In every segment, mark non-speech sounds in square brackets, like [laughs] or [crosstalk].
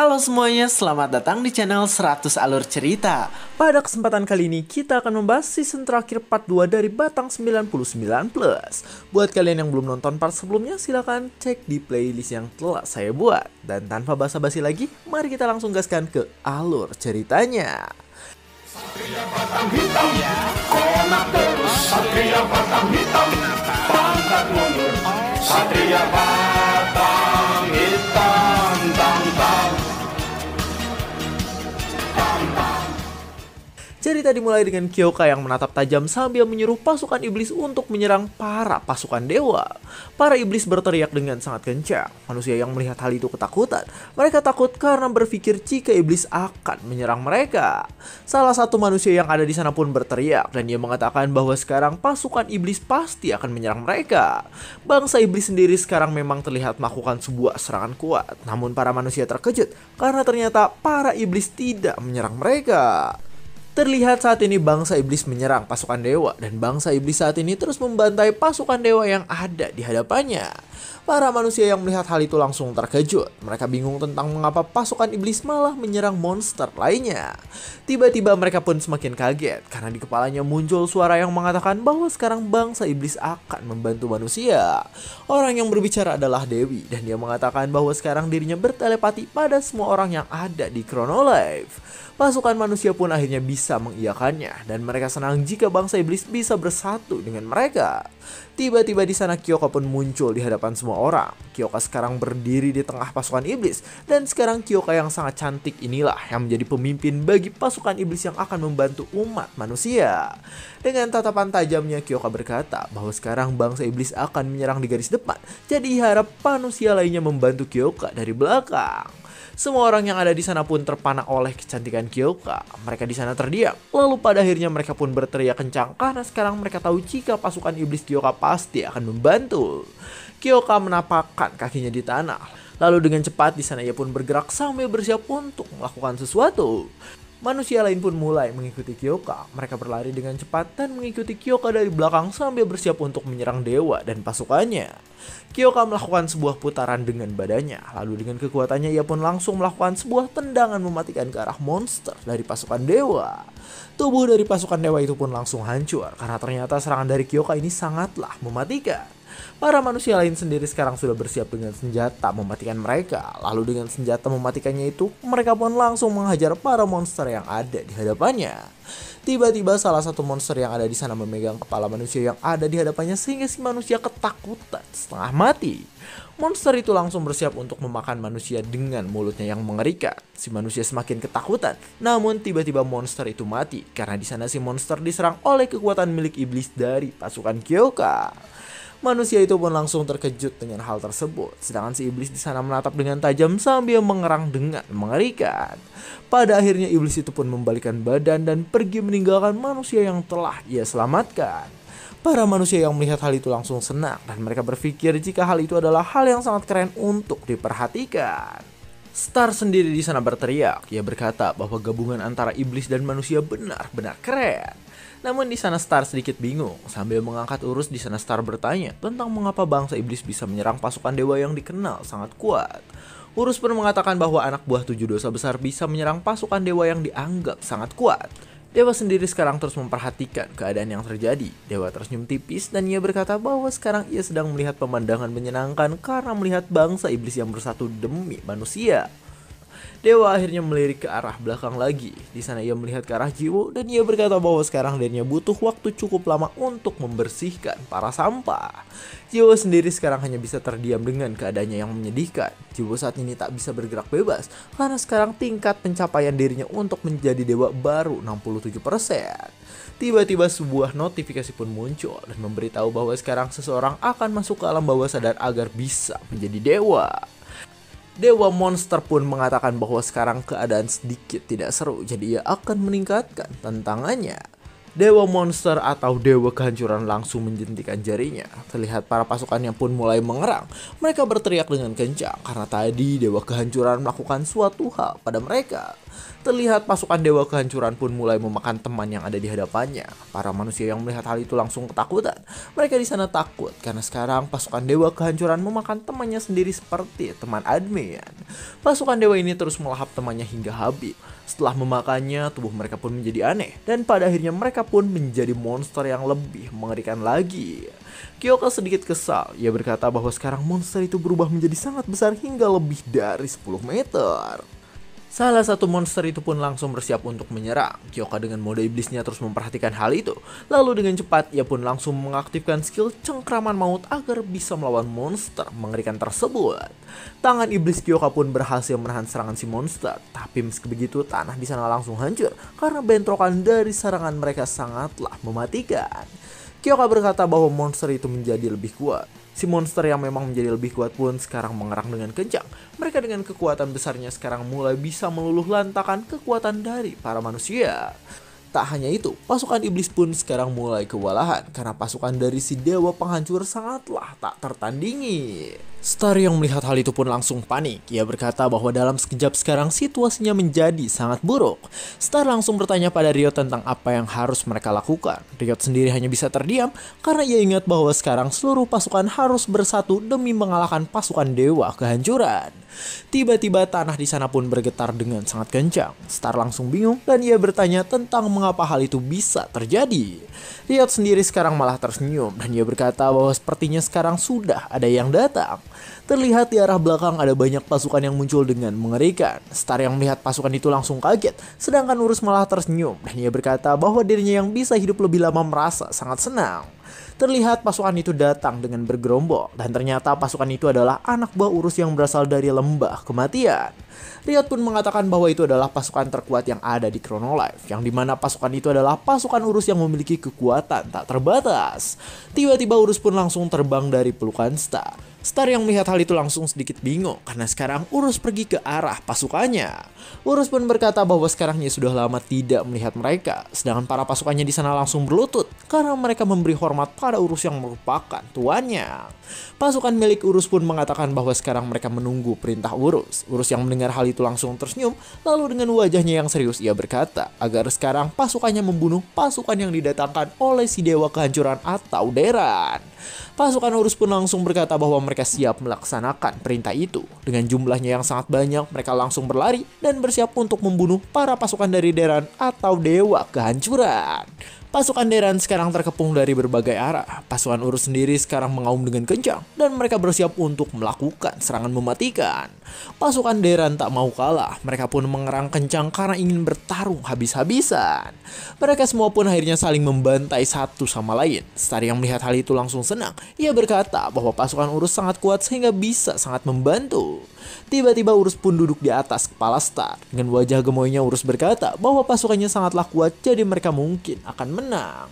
Halo semuanya, selamat datang di channel 100 Alur Cerita. Pada kesempatan kali ini kita akan membahas season terakhir part 2 dari Batang 99 Plus. Buat kalian yang belum nonton part sebelumnya, silahkan cek di playlist yang telah saya buat. Dan tanpa basa-basi lagi, mari kita langsung gaskan ke alur ceritanya. Satria Batang Hitam, konak terus. Satria Batang Hitam, pangkat mundur. Satria Batang Cerita dimulai dengan Kyoka yang menatap tajam sambil menyuruh pasukan iblis untuk menyerang para pasukan dewa. Para iblis berteriak dengan sangat kencang. Manusia yang melihat hal itu ketakutan. Mereka takut karena berpikir jika iblis akan menyerang mereka. Salah satu manusia yang ada di sana pun berteriak dan dia mengatakan bahwa sekarang pasukan iblis pasti akan menyerang mereka. Bangsa iblis sendiri sekarang memang terlihat melakukan sebuah serangan kuat. Namun para manusia terkejut karena ternyata para iblis tidak menyerang mereka. Terlihat saat ini bangsa iblis menyerang pasukan dewa dan bangsa iblis saat ini terus membantai pasukan dewa yang ada di hadapannya. Para manusia yang melihat hal itu langsung terkejut. Mereka bingung tentang mengapa pasukan iblis malah menyerang monster lainnya. Tiba-tiba mereka pun semakin kaget karena di kepalanya muncul suara yang mengatakan bahwa sekarang bangsa iblis akan membantu manusia. Orang yang berbicara adalah Dewi dan dia mengatakan bahwa sekarang dirinya bertelepati pada semua orang yang ada di Chronolife. Pasukan manusia pun akhirnya bisa mengiyakannya dan mereka senang jika bangsa iblis bisa bersatu dengan mereka. Tiba-tiba di sana Kyoka pun muncul di hadapan semua orang. Kyoka sekarang berdiri di tengah pasukan iblis dan sekarang Kyoka yang sangat cantik inilah yang menjadi pemimpin bagi pasukan iblis yang akan membantu umat manusia. Dengan tatapan tajamnya Kyoka berkata bahwa sekarang bangsa iblis akan menyerang di garis depan. Jadi harap manusia lainnya membantu Kyoka dari belakang. Semua orang yang ada di sana pun terpana oleh kecantikan Kyoka. Mereka di sana terdiam. Lalu pada akhirnya mereka pun berteriak kencang karena sekarang mereka tahu jika pasukan iblis Kyoka pasti akan membantu. Kyoka menapakkan kakinya di tanah. Lalu dengan cepat di sana ia pun bergerak sambil bersiap untuk melakukan sesuatu. Manusia lain pun mulai mengikuti Kyoka. Mereka berlari dengan cepat dan mengikuti Kyoka dari belakang sambil bersiap untuk menyerang dewa dan pasukannya. Kyoka melakukan sebuah putaran dengan badannya, lalu dengan kekuatannya ia pun langsung melakukan sebuah tendangan mematikan ke arah monster dari pasukan dewa. Tubuh dari pasukan dewa itu pun langsung hancur karena ternyata serangan dari Kyoka ini sangatlah mematikan. Para manusia lain sendiri sekarang sudah bersiap dengan senjata mematikan mereka. Lalu dengan senjata mematikannya itu, mereka pun langsung menghajar para monster yang ada di hadapannya. Tiba-tiba salah satu monster yang ada di sana memegang kepala manusia yang ada di hadapannya sehingga si manusia ketakutan setengah mati. Monster itu langsung bersiap untuk memakan manusia dengan mulutnya yang mengerikan. Si manusia semakin ketakutan, namun tiba-tiba monster itu mati karena di sana si monster diserang oleh kekuatan milik iblis dari pasukan Kyoka. Manusia itu pun langsung terkejut dengan hal tersebut, sedangkan si iblis di sana menatap dengan tajam sambil mengerang dengan mengerikan. Pada akhirnya iblis itu pun membalikan badan dan pergi meninggalkan manusia yang telah ia selamatkan. Para manusia yang melihat hal itu langsung senang dan mereka berpikir jika hal itu adalah hal yang sangat keren untuk diperhatikan. Star sendiri di sana berteriak. Ia berkata bahwa gabungan antara iblis dan manusia benar-benar keren. Namun di sana Star sedikit bingung, sambil mengangkat urus di sana Star bertanya tentang mengapa bangsa iblis bisa menyerang pasukan dewa yang dikenal sangat kuat. Urus pun mengatakan bahwa anak buah tujuh dosa besar bisa menyerang pasukan dewa yang dianggap sangat kuat. Dewa sendiri sekarang terus memperhatikan keadaan yang terjadi. Dewa tersenyum tipis dan ia berkata bahwa sekarang ia sedang melihat pemandangan menyenangkan karena melihat bangsa iblis yang bersatu demi manusia. Dewa akhirnya melirik ke arah belakang lagi. Di sana ia melihat ke arah Jiwo dan ia berkata bahwa sekarang dirinya butuh waktu cukup lama untuk membersihkan para sampah. Jiwo sendiri sekarang hanya bisa terdiam dengan keadaannya yang menyedihkan. Jiwo saat ini tak bisa bergerak bebas karena sekarang tingkat pencapaian dirinya untuk menjadi dewa baru 67%. Tiba-tiba sebuah notifikasi pun muncul dan memberitahu bahwa sekarang seseorang akan masuk ke alam bawah sadar agar bisa menjadi dewa. Dewa Monster pun mengatakan bahwa sekarang keadaan sedikit tidak seru, jadi ia akan meningkatkan tantangannya. Dewa Monster atau Dewa Kehancuran langsung menjentikan jarinya. Terlihat para pasukannya pun mulai mengerang. Mereka berteriak dengan kencang karena tadi Dewa Kehancuran melakukan suatu hal pada mereka. Terlihat pasukan dewa kehancuran pun mulai memakan teman yang ada di hadapannya. Para manusia yang melihat hal itu langsung ketakutan. Mereka di sana takut karena sekarang pasukan dewa kehancuran memakan temannya sendiri seperti teman Admian. Pasukan dewa ini terus melahap temannya hingga habis. Setelah memakannya, tubuh mereka pun menjadi aneh dan pada akhirnya mereka pun menjadi monster yang lebih mengerikan lagi. Kyoka sedikit kesal. Ia berkata bahwa sekarang monster itu berubah menjadi sangat besar hingga lebih dari 10 meter. Salah satu monster itu pun langsung bersiap untuk menyerang. Kyoka dengan mode iblisnya terus memperhatikan hal itu. Lalu dengan cepat, ia pun langsung mengaktifkan skill cengkraman maut agar bisa melawan monster mengerikan tersebut. Tangan iblis Kyoka pun berhasil menahan serangan si monster. Tapi meski begitu, tanah di sana langsung hancur karena bentrokan dari serangan mereka sangatlah mematikan. Kyoka berkata bahwa monster itu menjadi lebih kuat. Si monster yang memang menjadi lebih kuat pun sekarang mengerang dengan kencang. Mereka dengan kekuatan besarnya sekarang mulai bisa meluluh lantakan kekuatan dari para manusia. Tak hanya itu, pasukan iblis pun sekarang mulai kewalahan karena pasukan dari si dewa penghancur sangatlah tak tertandingi. Star yang melihat hal itu pun langsung panik. Ia berkata bahwa dalam sekejap sekarang situasinya menjadi sangat buruk. Star langsung bertanya pada Riot tentang apa yang harus mereka lakukan. Riot sendiri hanya bisa terdiam karena ia ingat bahwa sekarang seluruh pasukan harus bersatu demi mengalahkan pasukan dewa kehancuran. Tiba-tiba tanah di sana pun bergetar dengan sangat kencang. Star langsung bingung dan ia bertanya tentang mengapa hal itu bisa terjadi. Riot sendiri sekarang malah tersenyum dan ia berkata bahwa sepertinya sekarang sudah ada yang datang. Terlihat di arah belakang ada banyak pasukan yang muncul dengan mengerikan. Star yang melihat pasukan itu langsung kaget, sedangkan Urus malah tersenyum dan ia berkata bahwa dirinya yang bisa hidup lebih lama merasa sangat senang. Terlihat pasukan itu datang dengan bergerombol dan ternyata pasukan itu adalah anak buah urus yang berasal dari lembah kematian. Riot pun mengatakan bahwa itu adalah pasukan terkuat yang ada di Chronolife, yang dimana pasukan itu adalah pasukan urus yang memiliki kekuatan tak terbatas. Tiba-tiba urus pun langsung terbang dari pelukan Star. Star yang melihat hal itu langsung sedikit bingung karena sekarang Urus pergi ke arah pasukannya. Urus pun berkata bahwa sekarangnya sudah lama tidak melihat mereka, sedangkan para pasukannya di sana langsung berlutut karena mereka memberi hormat pada Urus yang merupakan tuannya. Pasukan milik Urus pun mengatakan bahwa sekarang mereka menunggu perintah Urus. Urus yang mendengar hal itu langsung tersenyum, lalu dengan wajahnya yang serius ia berkata agar sekarang pasukannya membunuh pasukan yang didatangkan oleh si dewa kehancuran atau Deran. Pasukan Urus pun langsung berkata bahwa mereka siap melaksanakan perintah itu. Dengan jumlahnya yang sangat banyak, mereka langsung berlari dan bersiap untuk membunuh para pasukan dari Deran atau Dewa Kehancuran. Pasukan Deran sekarang terkepung dari berbagai arah. Pasukan Urus sendiri sekarang mengaum dengan kencang dan mereka bersiap untuk melakukan serangan mematikan. Pasukan Deran tak mau kalah. Mereka pun mengerang kencang karena ingin bertarung habis-habisan. Mereka semua pun akhirnya saling membantai satu sama lain. Star yang melihat hal itu langsung senang. Ia berkata bahwa pasukan Urus sangat kuat sehingga bisa sangat membantu. Tiba-tiba Urus pun duduk di atas kepala Star. Dengan wajah gemoynya Urus berkata bahwa pasukannya sangatlah kuat jadi mereka mungkin akan menang.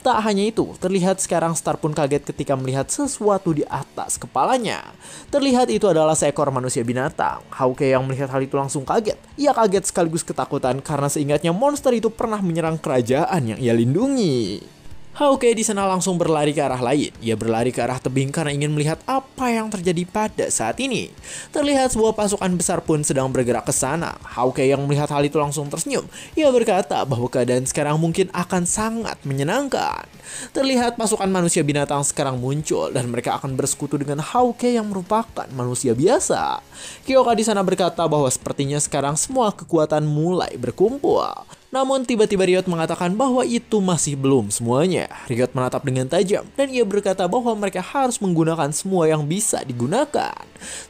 Tak hanya itu, terlihat sekarang Star pun kaget ketika melihat sesuatu di atas kepalanya. Terlihat itu adalah seekor manusia binatang. Hauke yang melihat hal itu langsung kaget. Ia kaget sekaligus ketakutan karena seingatnya monster itu pernah menyerang kerajaan yang ia lindungi. Hauke di sana langsung berlari ke arah lain. Ia berlari ke arah tebing karena ingin melihat apa yang terjadi pada saat ini. Terlihat sebuah pasukan besar pun sedang bergerak ke sana. Hauke yang melihat hal itu langsung tersenyum. Ia berkata bahwa keadaan sekarang mungkin akan sangat menyenangkan. Terlihat pasukan manusia binatang sekarang muncul dan mereka akan bersekutu dengan Hauke yang merupakan manusia biasa. Kyoka di sana berkata bahwa sepertinya sekarang semua kekuatan mulai berkumpul. Namun tiba-tiba Riot mengatakan bahwa itu masih belum semuanya. Riot menatap dengan tajam dan ia berkata bahwa mereka harus menggunakan semua yang bisa digunakan.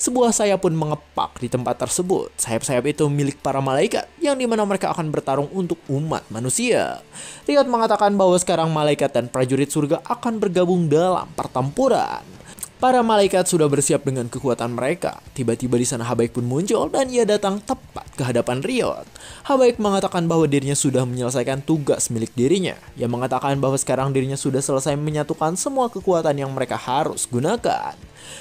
Sebuah sayap pun mengepak di tempat tersebut. Sayap-sayap itu milik para malaikat yang dimana mereka akan bertarung untuk umat manusia. Riot mengatakan bahwa sekarang malaikat dan prajurit surga akan bergabung dalam pertempuran. Para malaikat sudah bersiap dengan kekuatan mereka. Tiba-tiba di sana Habaik pun muncul dan ia datang tepat ke hadapan Riot. Habaik mengatakan bahwa dirinya sudah menyelesaikan tugas milik dirinya. Ia mengatakan bahwa sekarang dirinya sudah selesai menyatukan semua kekuatan yang mereka harus gunakan.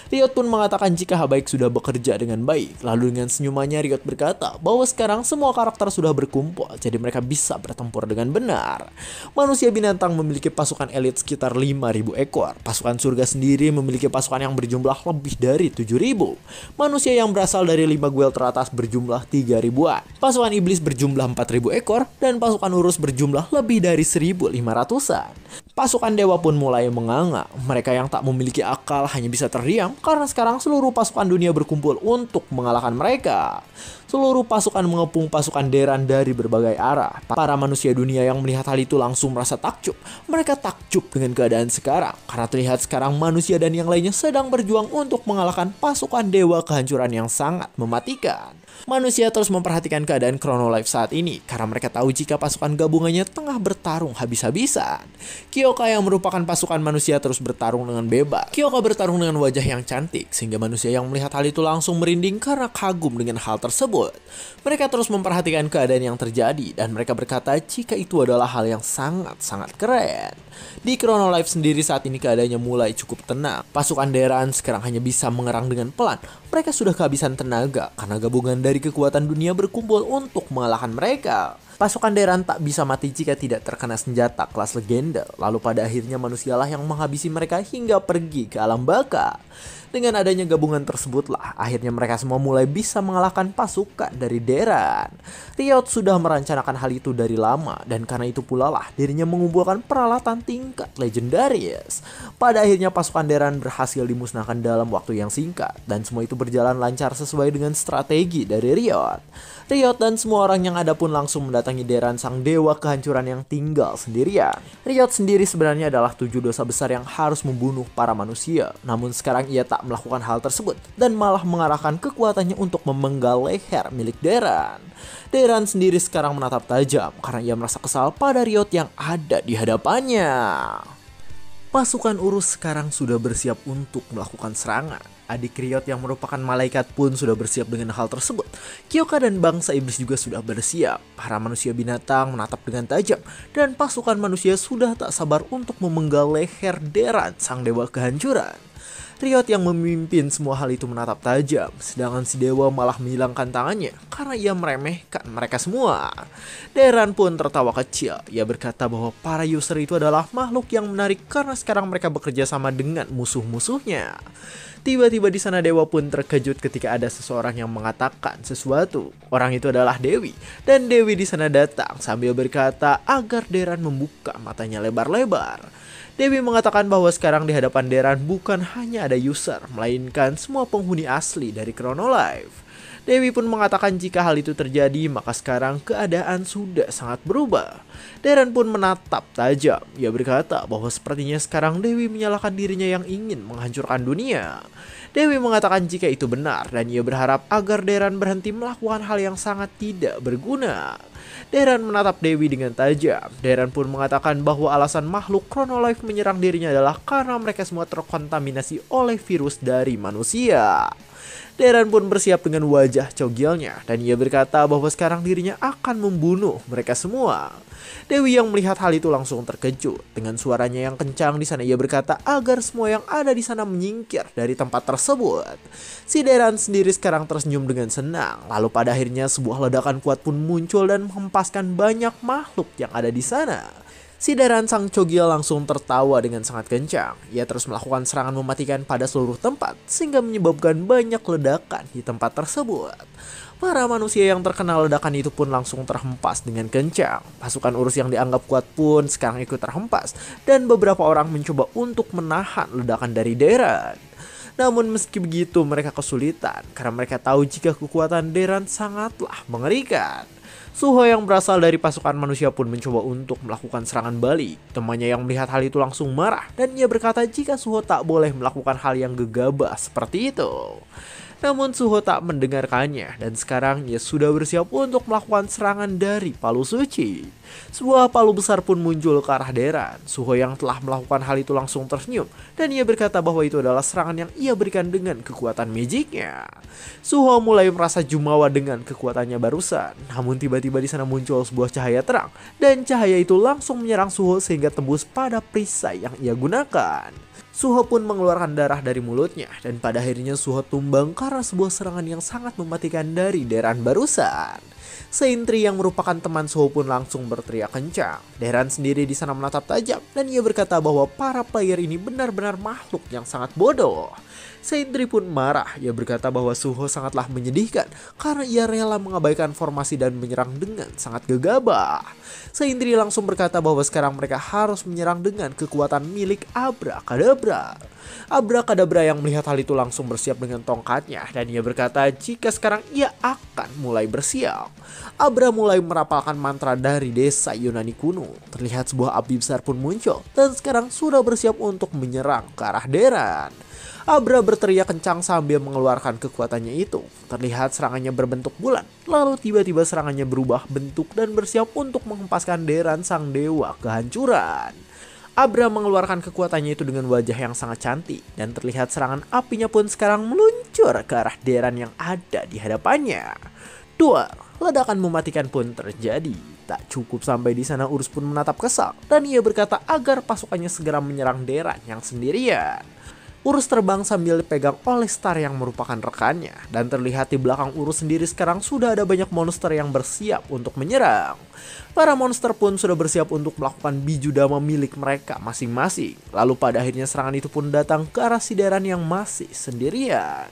Riot pun mengatakan jika Habaik sudah bekerja dengan baik. Lalu dengan senyumannya Riot berkata bahwa sekarang semua karakter sudah berkumpul, jadi mereka bisa bertempur dengan benar. Manusia binatang memiliki pasukan elit sekitar 5.000 ekor. Pasukan surga sendiri memiliki pasukan yang berjumlah lebih dari 7.000. Manusia yang berasal dari 5 guild teratas berjumlah 3.000-an. Pasukan iblis berjumlah 4.000 ekor, dan pasukan urus berjumlah lebih dari 1.500-an. Pasukan dewa pun mulai menganga. Mereka yang tak memiliki akal hanya bisa teriak diam karena sekarang seluruh pasukan dunia berkumpul untuk mengalahkan mereka. Seluruh pasukan mengepung pasukan Deran dari berbagai arah. Para manusia dunia yang melihat hal itu langsung merasa takjub. Mereka takjub dengan keadaan sekarang karena terlihat sekarang manusia dan yang lainnya sedang berjuang untuk mengalahkan pasukan dewa kehancuran yang sangat mematikan. Manusia terus memperhatikan keadaan Chrono Life saat ini karena mereka tahu jika pasukan gabungannya tengah bertarung habis-habisan. Kyoka yang merupakan pasukan manusia terus bertarung dengan bebas. Kyoka bertarung dengan wajah yang cantik sehingga manusia yang melihat hal itu langsung merinding karena kagum dengan hal tersebut. Mereka terus memperhatikan keadaan yang terjadi dan mereka berkata jika itu adalah hal yang sangat-sangat keren. Di Chrono Life sendiri saat ini keadaannya mulai cukup tenang. Pasukan Deran sekarang hanya bisa mengerang dengan pelan. Mereka sudah kehabisan tenaga karena gabungan dari kekuatan dunia berkumpul untuk mengalahkan mereka. Pasukan Deran tak bisa mati jika tidak terkena senjata kelas legenda, lalu pada akhirnya manusialah yang menghabisi mereka hingga pergi ke alam baka. Dengan adanya gabungan tersebutlah, akhirnya mereka semua mulai bisa mengalahkan pasukan dari Deran. Riot sudah merencanakan hal itu dari lama, dan karena itu pula lah dirinya mengumpulkan peralatan tingkat legendaris. Pada akhirnya pasukan Deran berhasil dimusnahkan dalam waktu yang singkat, dan semua itu berjalan lancar sesuai dengan strategi dari Riot. Riot dan semua orang yang ada pun langsung mendatangi Deran sang dewa kehancuran yang tinggal sendirian. Riot sendiri sebenarnya adalah tujuh dosa besar yang harus membunuh para manusia, namun sekarang ia tak tak melakukan hal tersebut dan malah mengarahkan kekuatannya untuk memenggal leher milik Deran. Deran sendiri sekarang menatap tajam karena ia merasa kesal pada Riot yang ada di hadapannya. Pasukan urus sekarang sudah bersiap untuk melakukan serangan. Adik Riot yang merupakan malaikat pun sudah bersiap dengan hal tersebut. Kyoka dan bangsa iblis juga sudah bersiap. Para manusia binatang menatap dengan tajam dan pasukan manusia sudah tak sabar untuk memenggal leher Deran sang dewa kehancuran. Riot yang memimpin semua hal itu menatap tajam, sedangkan si dewa malah menghilangkan tangannya karena ia meremehkan mereka semua. Deran pun tertawa kecil, ia berkata bahwa para user itu adalah makhluk yang menarik karena sekarang mereka bekerja sama dengan musuh-musuhnya. Tiba-tiba di sana Dewa pun terkejut ketika ada seseorang yang mengatakan sesuatu. Orang itu adalah Dewi. Dan Dewi di sana datang sambil berkata agar Deran membuka matanya lebar-lebar. Dewi mengatakan bahwa sekarang di hadapan Deran bukan hanya ada user, melainkan semua penghuni asli dari Chronolife. Dewi pun mengatakan jika hal itu terjadi, maka sekarang keadaan sudah sangat berubah. Deran pun menatap tajam. Ia berkata bahwa sepertinya sekarang Dewi menyalahkan dirinya yang ingin menghancurkan dunia. Dewi mengatakan jika itu benar dan ia berharap agar Deran berhenti melakukan hal yang sangat tidak berguna. Deran menatap Dewi dengan tajam. Deran pun mengatakan bahwa alasan makhluk Chronolife menyerang dirinya adalah karena mereka semua terkontaminasi oleh virus dari manusia. Deran pun bersiap dengan wajah cogilnya dan ia berkata bahwa sekarang dirinya akan membunuh mereka semua. Dewi yang melihat hal itu langsung terkejut. Dengan suaranya yang kencang di sana ia berkata agar semua yang ada di sana menyingkir dari tempat tersebut. Si Deran sendiri sekarang tersenyum dengan senang. Lalu pada akhirnya sebuah ledakan kuat pun muncul dan menghempaskan banyak makhluk yang ada di sana. Sidaran Sang Chogia langsung tertawa dengan sangat kencang. Ia terus melakukan serangan mematikan pada seluruh tempat, sehingga menyebabkan banyak ledakan di tempat tersebut. Para manusia yang terkena ledakan itu pun langsung terhempas dengan kencang. Pasukan urus yang dianggap kuat pun sekarang ikut terhempas, dan beberapa orang mencoba untuk menahan ledakan dari Deran. Namun meski begitu mereka kesulitan karena mereka tahu jika kekuatan Deran sangatlah mengerikan. Suho yang berasal dari pasukan manusia pun mencoba untuk melakukan serangan balik. Temannya yang melihat hal itu langsung marah dan ia berkata jika Suho tak boleh melakukan hal yang gegabah seperti itu. Namun Suho tak mendengarkannya dan sekarang ia sudah bersiap untuk melakukan serangan dari Palu Suci. Sebuah palu besar pun muncul ke arah Deran. Suho yang telah melakukan hal itu langsung tersenyum dan ia berkata bahwa itu adalah serangan yang ia berikan dengan kekuatan magicnya. Suho mulai merasa jumawa dengan kekuatannya barusan. Namun tiba-tiba di sana muncul sebuah cahaya terang dan cahaya itu langsung menyerang Suho sehingga tembus pada perisai yang ia gunakan. Suho pun mengeluarkan darah dari mulutnya dan pada akhirnya Suho tumbang karena sebuah serangan yang sangat mematikan dari Deran barusan. Seintri yang merupakan teman Suho pun langsung berteriak kencang. Deran sendiri di sana menatap tajam dan ia berkata bahwa para player ini benar-benar makhluk yang sangat bodoh. Seintri pun marah. Ia berkata bahwa Suho sangatlah menyedihkan karena ia rela mengabaikan formasi dan menyerang dengan sangat gegabah. Seintri langsung berkata bahwa sekarang mereka harus menyerang dengan kekuatan milik Abra Kadabra. Abra Kadabra yang melihat hal itu langsung bersiap dengan tongkatnya dan ia berkata jika sekarang ia akan mulai bersiap. Abra mulai merapalkan mantra dari desa Yunani kuno. Terlihat sebuah api besar pun muncul dan sekarang sudah bersiap untuk menyerang ke arah Deran. Abra berteriak kencang sambil mengeluarkan kekuatannya itu. Terlihat serangannya berbentuk bulan, lalu tiba-tiba serangannya berubah bentuk dan bersiap untuk menghempaskan Deran sang dewa kehancuran. Abra mengeluarkan kekuatannya itu dengan wajah yang sangat cantik dan terlihat serangan apinya pun sekarang meluncur ke arah Deran yang ada di hadapannya. Duar Ledakan mematikan pun terjadi. Tak cukup sampai di sana Urus pun menatap kesal dan ia berkata agar pasukannya segera menyerang Deran yang sendirian. Urus terbang sambil dipegang oleh Star yang merupakan rekannya dan terlihat di belakang Urus sendiri sekarang sudah ada banyak monster yang bersiap untuk menyerang. Para monster pun sudah bersiap untuk melakukan biju dama milik mereka masing-masing. Lalu pada akhirnya serangan itu pun datang ke arah Sideran yang masih sendirian.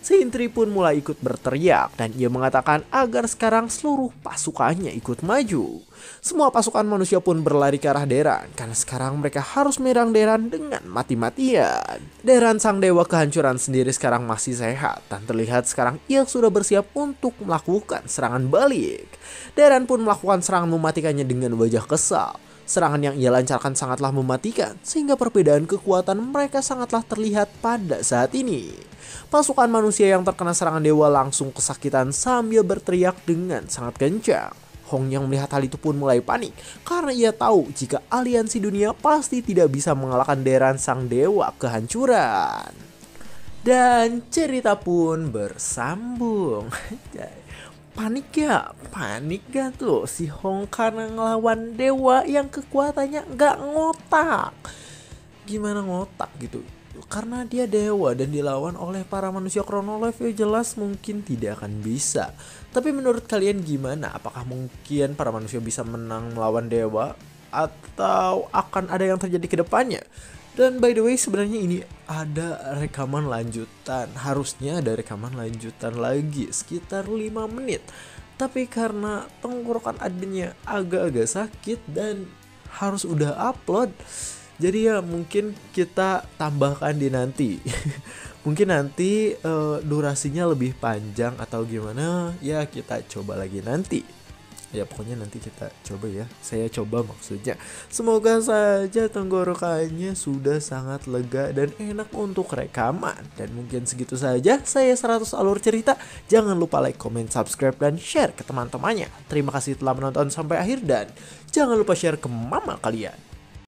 Sintri pun mulai ikut berteriak dan ia mengatakan agar sekarang seluruh pasukannya ikut maju. Semua pasukan manusia pun berlari ke arah Deran karena sekarang mereka harus menyerang Deran dengan mati-matian. Deran sang dewa kehancuran sendiri sekarang masih sehat dan terlihat sekarang ia sudah bersiap untuk melakukan serangan balik. Deran pun melakukan serangan mematikannya dengan wajah kesal Serangan yang ia lancarkan sangatlah mematikan, sehingga perbedaan kekuatan mereka sangatlah terlihat pada saat ini. Pasukan manusia yang terkena serangan dewa langsung kesakitan sambil berteriak dengan sangat kencang. Hong yang melihat hal itu pun mulai panik karena ia tahu jika aliansi dunia pasti tidak bisa mengalahkan Deran sang dewa kehancuran dan cerita pun bersambung. [laughs] Panik ya, panik gak tuh si Hong karena ngelawan dewa yang kekuatannya nggak ngotak. Gimana ngotak gitu? Karena dia dewa dan dilawan oleh para manusia chronolife ya jelas mungkin tidak akan bisa. Tapi menurut kalian gimana? Apakah mungkin para manusia bisa menang melawan dewa? Atau akan ada yang terjadi ke depannya? Dan by the way sebenarnya ini ada rekaman lanjutan. Harusnya ada rekaman lanjutan lagi sekitar 5 menit. Tapi karena tenggorokan adminnya agak-agak sakit dan harus udah upload. Jadi ya mungkin kita tambahkan di nanti. [laughs] mungkin nanti uh, durasinya lebih panjang atau gimana ya kita coba lagi nanti ya pokoknya nanti kita coba ya saya coba maksudnya semoga saja tenggorokannya sudah sangat lega dan enak untuk rekaman dan mungkin segitu saja saya 100 alur cerita jangan lupa like comment subscribe dan share ke teman-temannya terima kasih telah menonton sampai akhir dan jangan lupa share ke mama kalian